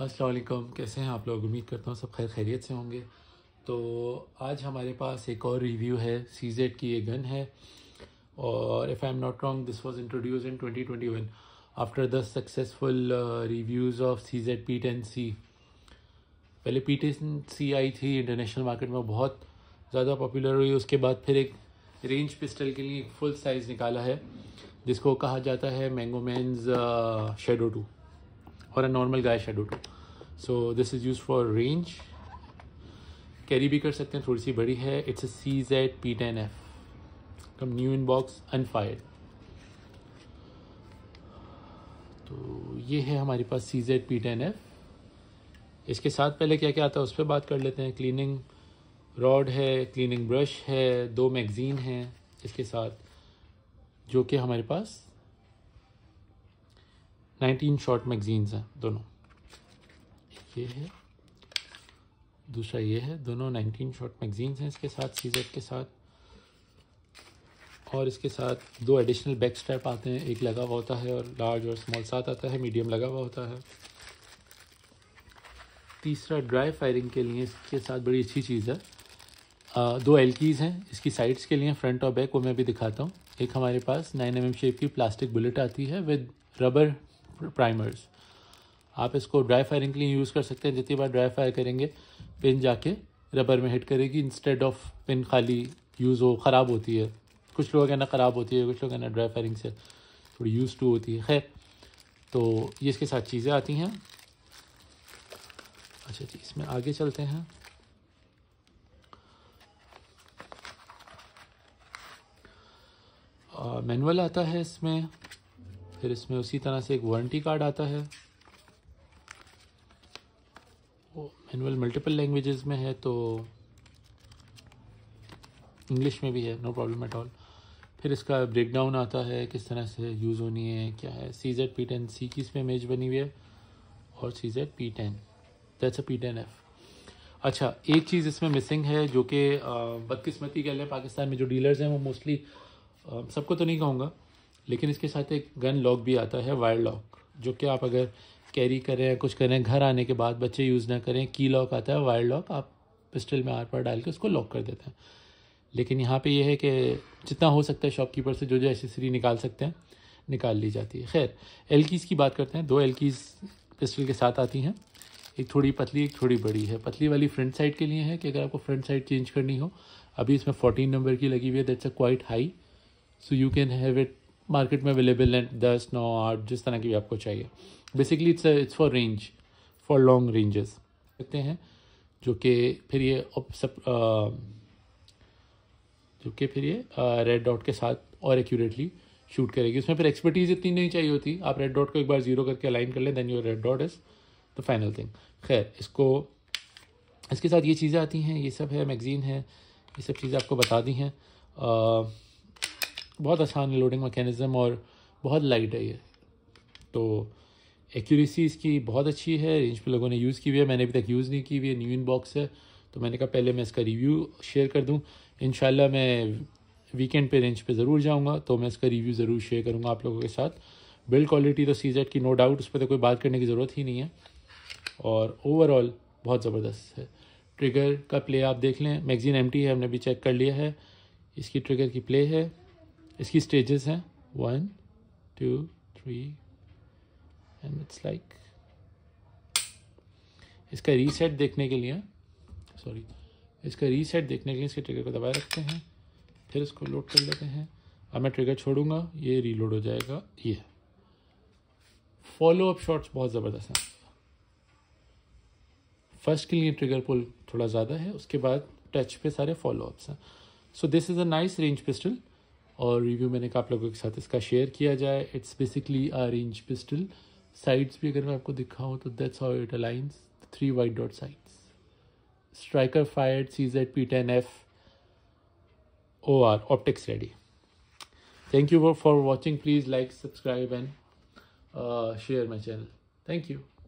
असलकम कैसे हैं आप लोग उम्मीद करता हूँ सब खैर खैरियत से होंगे तो आज हमारे पास एक और रिव्यू है सी जेड की ये गन है और if I am not wrong this was introduce in 2021 after the successful reviews of C Z P ten C पहले पी टेन सी आई थी इंटरनेशनल मार्केट में बहुत ज़्यादा पॉपुलर हुई उसके बाद फिर एक रेंज पिस्टल के लिए एक फुल साइज़ निकाला है जिसको कहा जाता है मैंगोमैन शेडो टू और a normal guy shadow too so this is used for range carry भी कर सकते हैं थोड़ी सी बड़ी है it's a C Z P ten F come new in box unfired तो ये है हमारे पास C Z P ten F इसके साथ पहले क्या क्या आता है उस पर बात कर लेते हैं क्लीनिंग रॉड है क्लीनिंग ब्रश है दो मैगज़ीन हैं इसके साथ जो कि हमारे पास नाइनटीन शॉर्ट मैगजीन्स हैं दोनों ये है दूसरा ये है दोनों नाइनटीन शॉर्ट मैगजीन्स हैं इसके साथ सीजर के साथ और इसके साथ दो एडिशनल बैक स्ट्रैप आते हैं एक लगा हुआ होता है और लार्ज और स्मॉल साथ आता है मीडियम लगा हुआ होता है तीसरा ड्राई फायरिंग के लिए इसके साथ बड़ी अच्छी चीज़ है आ, दो एलकीज़ हैं इसकी साइड्स के लिए फ्रंट और बैक वो मैं भी दिखाता हूँ एक हमारे पास नाइन एम शेप की प्लास्टिक बुलेट आती है विद रबर प्राइमर्स आप इसको ड्राई फायरिंग के लिए यूज़ कर सकते हैं जितनी बार ड्राई फायर करेंगे पिन जाके रबर में हिट करेगी इंस्टेड ऑफ पिन खाली यूज़ हो ख़राब होती है कुछ लोग कहना ख़राब होती है कुछ लोग कहना ड्राई फायरिंग से थोड़ी यूज़ टू होती है खैर तो ये इसके साथ चीज़ें आती हैं अच्छा जी इसमें आगे चलते हैं मैनुअल आता है इसमें फिर इसमें उसी तरह से एक वारंटी कार्ड आता है मैनुअल मल्टीपल लैंग्वेजेस में है तो इंग्लिश में भी है नो प्रॉब्लम एट ऑल फिर इसका ब्रेकडाउन आता है किस तरह से यूज़ होनी है क्या है C Z P ten C की इसमें इमेज बनी हुई है और C Z P ten that's a P ten F अच्छा एक चीज़ इसमें मिसिंग है जो कि बदकिस्मती कह लें पाकिस्तान में जो डीलर्स हैं वो मोस्टली सबको तो नहीं कहूँगा लेकिन इसके साथ एक गन लॉक भी आता है वायर लॉक जो कि आप अगर कैरी करें कुछ करें घर आने के बाद बच्चे यूज़ ना करें की लॉक आता है वायर लॉक आप पिस्टल में आर पार डाल के उसको लॉक कर देते हैं लेकिन यहाँ पे ये है कि जितना हो सकता है शॉपकीपर से जो जो एसेसरी निकाल सकते हैं निकाल ली जाती है खैर एल की बात करते हैं दो एल पिस्टल के साथ आती हैं एक थोड़ी पतली एक थोड़ी बड़ी है पतली वाली फ्रंट साइड के लिए है कि अगर आपको फ्रंट साइड चेंज करनी हो अभी इसमें फोर्टीन नंबर की लगी हुई है that's a quite high so you can have it market में अवेलेबल हैं दस नौ आठ जिस तरह की भी आपको चाहिए basically it's it's for range for long ranges देखते हैं जो कि फिर ये सब जो कि फिर ये रेड डॉट के साथ और एक्यूरेटली शूट करेगी उसमें फिर एक्सपर्टीज़ इतनी नहीं चाहिए होती आप रेड डॉट को एक बार ज़ीरो करके अलाइन कर लें then your red dot is the final thing खैर इसको इसके साथ ये चीज़ें आती हैं ये सब है मैगज़ीन है ये सब चीज़ें आपको बता दी हैं बहुत आसान लोडिंग मैकेनिज़्म और बहुत लाइट है ये तो एक्यूरेसी इसकी बहुत अच्छी है रेंज पे लोगों ने यूज़ की हुई है मैंने अभी तक यूज़ नहीं की हुई है न्यू इन बॉक्स है तो मैंने कहा पहले मैं इसका रिव्यू शेयर कर दूँ इन मैं वीकेंड पे रेंज पे ज़रूर जाऊँगा तो मैं इसका रिव्यू ज़रूर शेयर करूँगा आप लोगों के साथ बिल्ड क्वालिटी तो सी की नो डाउट उस पर तो कोई बात करने की ज़रूरत ही नहीं है और ओवरऑल बहुत ज़बरदस्त है ट्रिगर का प्ले आप देख लें मैगजीन एम है हमने भी चेक कर लिया है इसकी ट्रिगर की प्ले है इसकी स्टेजेस हैं one two three and it's like इसका रीसेट देखने के लिए सॉरी इसका रीसेट देखने के लिए इसके ट्रिगर को दबाए रखते हैं फिर इसको लोड कर लेते हैं अब मैं ट्रिगर छोड़ूंगा ये रीलोड हो जाएगा ये फॉलो अप शॉट्स बहुत ज़बरदस्त हैं फर्स्ट के लिए ट्रिगर पुल थोड़ा ज़्यादा है उसके बाद टच पे सारे फॉलो अप्स हैं so this is a nice range pistol और रिव्यू मैंने कहा आप लोगों के साथ इसका शेयर किया जाए it's basically a range pistol sights भी अगर मैं आपको दिखाऊँ तो that's how it aligns three white dot sights striker fire C Z P ten F O R optics ready thank you for watching please like subscribe and share my channel thank you